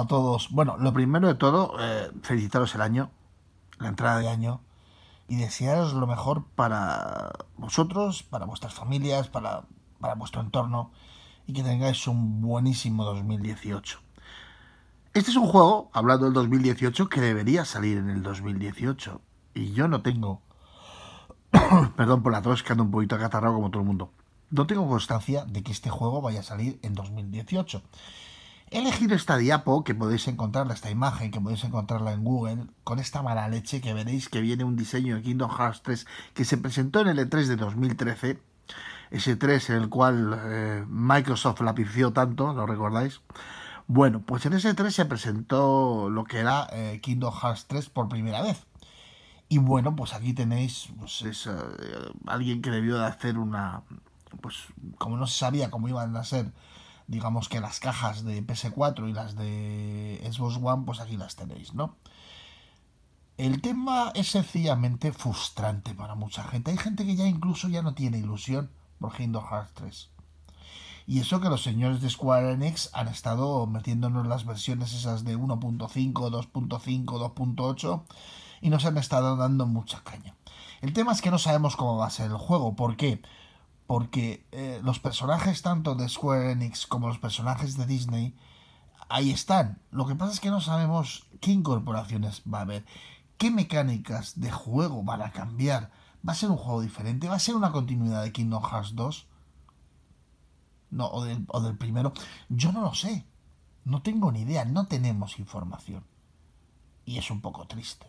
a todos. Bueno, lo primero de todo, eh, felicitaros el año, la entrada de año, y desearos lo mejor para vosotros, para vuestras familias, para, para vuestro entorno, y que tengáis un buenísimo 2018. Este es un juego, hablando del 2018, que debería salir en el 2018, y yo no tengo... Perdón por la tos, ando un poquito acatarrado como todo el mundo. No tengo constancia de que este juego vaya a salir en 2018. He elegido esta diapo, que podéis encontrarla, esta imagen, que podéis encontrarla en Google, con esta mala leche que veréis que viene un diseño de Kingdom Hearts 3 que se presentó en el E3 de 2013, ese 3 en el cual eh, Microsoft lapició tanto, ¿lo recordáis? Bueno, pues en ese 3 se presentó lo que era eh, Kingdom Hearts 3 por primera vez. Y bueno, pues aquí tenéis pues, es. Eh, alguien que debió de hacer una... Pues como no se sabía cómo iban a ser digamos que las cajas de PS4 y las de Xbox One, pues aquí las tenéis, ¿no? El tema es sencillamente frustrante para mucha gente. Hay gente que ya incluso ya no tiene ilusión por Kingdom Hearts 3. Y eso que los señores de Square Enix han estado metiéndonos las versiones esas de 1.5, 2.5, 2.8 y nos han estado dando mucha caña. El tema es que no sabemos cómo va a ser el juego. ¿Por qué? Porque porque eh, los personajes tanto de Square Enix como los personajes de Disney ahí están. Lo que pasa es que no sabemos qué incorporaciones va a haber, qué mecánicas de juego van a cambiar. ¿Va a ser un juego diferente? ¿Va a ser una continuidad de Kingdom Hearts 2? No, del, o del primero. Yo no lo sé. No tengo ni idea. No tenemos información. Y es un poco triste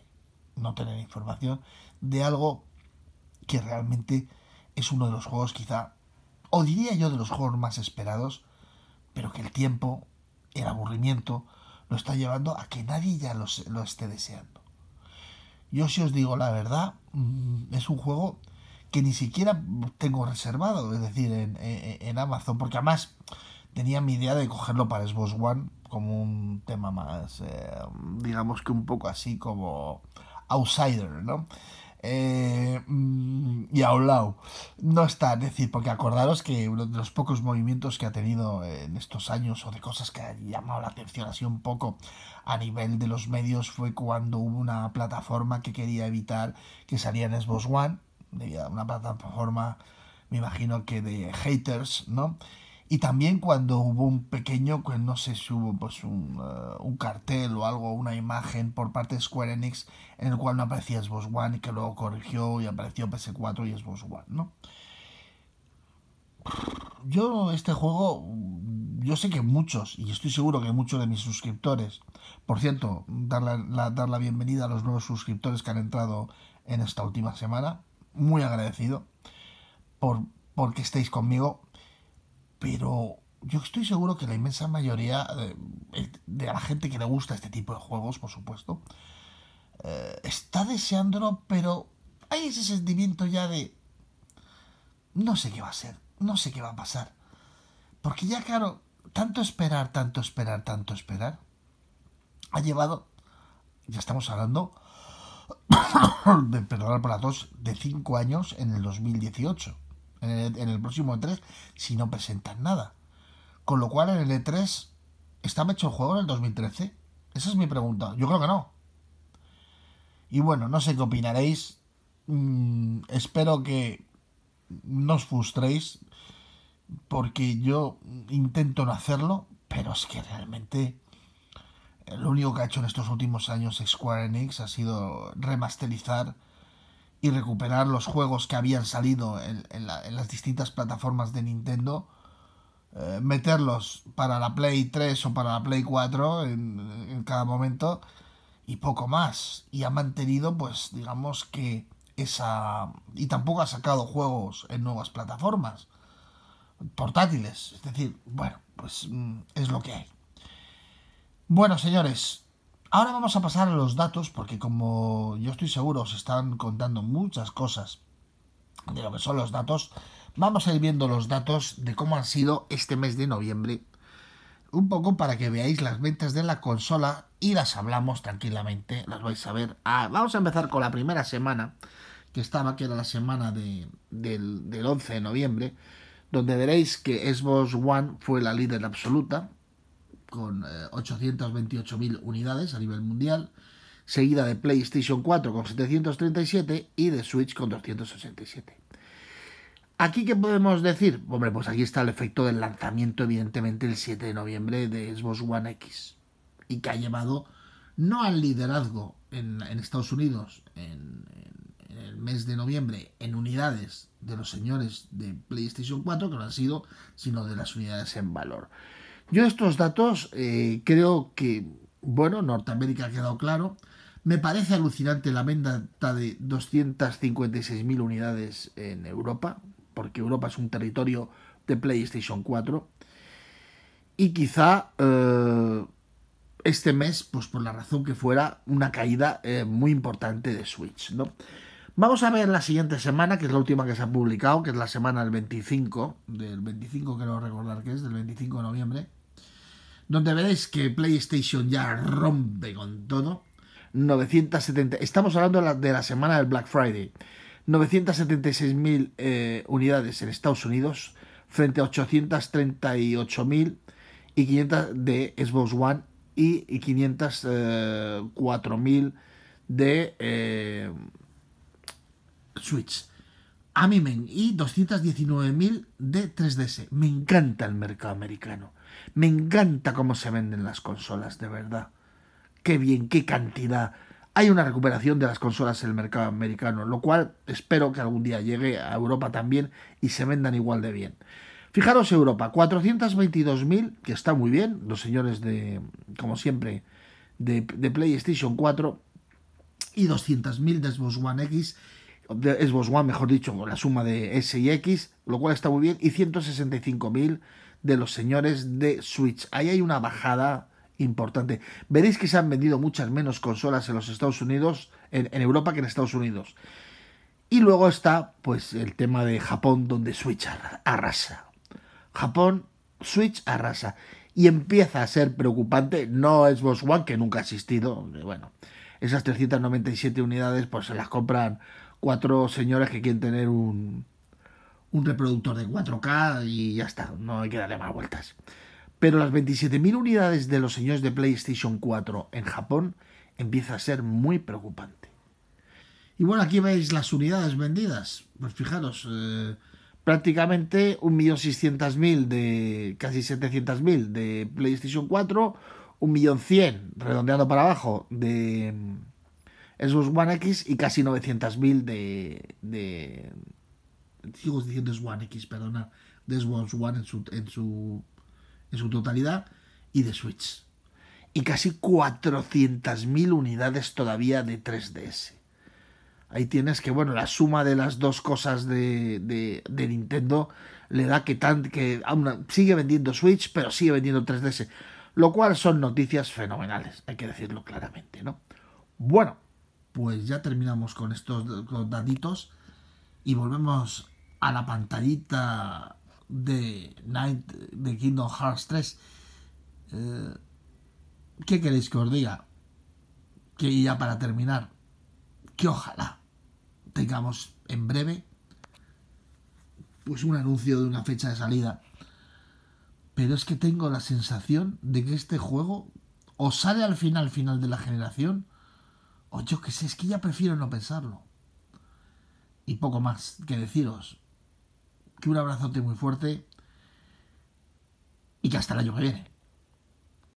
no tener información de algo que realmente es uno de los juegos quizá, o diría yo de los juegos más esperados, pero que el tiempo, el aburrimiento, lo está llevando a que nadie ya lo, esté deseando. Yo si os digo la verdad, mm, es un juego que ni siquiera tengo reservado, es decir, en, Amazon, porque además tenía mi idea de cogerlo para Xbox One como un tema más, eh, digamos que un poco así como outsider, ¿no? eh, mm, y lado, no está, es decir, porque acordaros que uno de los pocos movimientos que ha tenido en estos años o de cosas que ha llamado la atención así un poco a nivel de los medios fue cuando hubo una plataforma que quería evitar que salían en Xbox One, una plataforma, me imagino que de haters, ¿no? Y también cuando hubo un pequeño, pues no sé si hubo pues eh, un, cartel o algo, una imagen por parte de Square Enix en el cual no aparecía Xbox One y que luego corrigió y apareció PS4 y Xbox One, ¿no? Yo este juego, yo sé que muchos, y estoy seguro que muchos de mis suscriptores, por cierto, dar la, bienvenida a los nuevos suscriptores que han entrado en esta última semana, muy agradecido por porque estéis conmigo, pero yo estoy seguro que la inmensa mayoría eh, de, la gente que le gusta este tipo de juegos, por supuesto, eh, está deseándolo, pero hay ese sentimiento ya de... No sé qué va a ser, no sé qué va a pasar. Porque ya, claro, tanto esperar, tanto esperar, tanto esperar, ha llevado, ya estamos hablando, de perdonar por la de cinco años en el 2018 en el, próximo E3 si no presentan nada. Con lo cual en el E3 ¿Está hecho el juego en el 2013? Esa es mi pregunta. Yo creo que no. Y bueno, no sé qué opinaréis. Mm, espero que no os frustréis. Porque yo intento no hacerlo. Pero es que realmente eh, lo único que ha hecho en estos últimos años Square Enix ha sido remasterizar y recuperar los juegos que habían salido en, las distintas plataformas de Nintendo, eh, meterlos para la Play 3 o para la Play 4 en, en, cada momento y poco más. Y ha mantenido, pues, digamos que esa... Y tampoco ha sacado juegos en nuevas plataformas portátiles. Es decir, bueno, pues mm, es lo que hay. Bueno, señores, Ahora vamos a pasar a los datos porque como yo estoy seguro os están contando muchas cosas de lo que son los datos, vamos a ir viendo los datos de cómo han sido este mes de noviembre. Un poco para que veáis las ventas de la consola y las hablamos tranquilamente, las vais a ver. Ah, vamos a empezar con la primera semana que estaba, que era la semana del, del 11 de noviembre, donde veréis que Xbox One fue la líder absoluta, con 828.000 eh, unidades a nivel mundial, seguida de PlayStation 4 con 737 y de Switch con 287. ¿Aquí qué podemos decir? Hombre, pues aquí está el efecto del lanzamiento, evidentemente, el 7 de noviembre de Xbox One X y que ha llevado no al liderazgo en, Estados Unidos en, el mes de noviembre en unidades de los señores de PlayStation 4, que no han sido, sino de las unidades en valor. Yo estos datos eh, creo que, bueno, Norteamérica ha quedado claro. Me parece alucinante la venta de 256.000 unidades en Europa, porque Europa es un territorio de PlayStation 4. Y quizá eh, este mes, pues por la razón que fuera, una caída eh, muy importante de Switch, ¿no? Vamos a ver la siguiente semana, que es la última que se ha publicado, que es la semana del 25, del 25 creo recordar que es, del 25 de noviembre, donde veréis que PlayStation ya rompe con todo. 970. Estamos hablando de la, semana del Black Friday. 976.000 eh, unidades en Estados Unidos frente a 838.000 y 500 de Xbox One y 504.000 eh, de eh, Switch. A mí y 219.000 de 3DS. Me encanta el mercado americano. Me encanta cómo se venden las consolas, de verdad. Qué bien, qué cantidad. Hay una recuperación de las consolas en el mercado americano, lo cual espero que algún día llegue a Europa también y se vendan igual de bien. Fijaros Europa, 422.000, que está muy bien, los señores de, como siempre, de, PlayStation 4 y 200.000 de Xbox One X de Xbox One, mejor dicho, la suma de S y X, lo cual está muy bien, y 165.000 de los señores de Switch. Ahí hay una bajada importante. Veréis que se han vendido muchas menos consolas en los Estados Unidos, en, Europa que en Estados Unidos. Y luego está pues el tema de Japón donde Switch arrasa. Japón, Switch arrasa. Y empieza a ser preocupante, no es One que nunca ha existido, eh, bueno, esas 397 unidades pues se las compran cuatro señoras que quieren tener un, un reproductor de 4K y ya está, no hay que darle más vueltas. Pero las 27.000 unidades de los señores de PlayStation 4 en Japón empieza a ser muy preocupante. Y bueno, aquí veis las unidades vendidas. Pues fijaros, eh, prácticamente 1.600.000 de casi 700.000 de PlayStation 4, 1.100.000 redondeando para abajo de esos mm, One X y casi 900.000 de, de, sigo diciendo es One X, perdona, de One en su, en su, totalidad y de Switch. Y casi 400.000 unidades todavía de 3DS. Ahí tienes que, bueno, la suma de las dos cosas de, Nintendo le da que, tan, que aún sigue vendiendo Switch, pero sigue vendiendo 3DS. Lo cual son noticias fenomenales, hay que decirlo claramente, ¿no? Bueno, pues ya terminamos con estos datitos y volvemos a la pantallita de Night de Kingdom Hearts 3. Eh, ¿Qué queréis que os diga? Que ya para terminar, que ojalá tengamos en breve pues un anuncio de una fecha de salida. Pero es que tengo la sensación de que este juego o sale al final final de la generación o yo que sé, es que ya prefiero no pensarlo. Y poco más que deciros que un abrazote muy fuerte y que hasta el año que viene.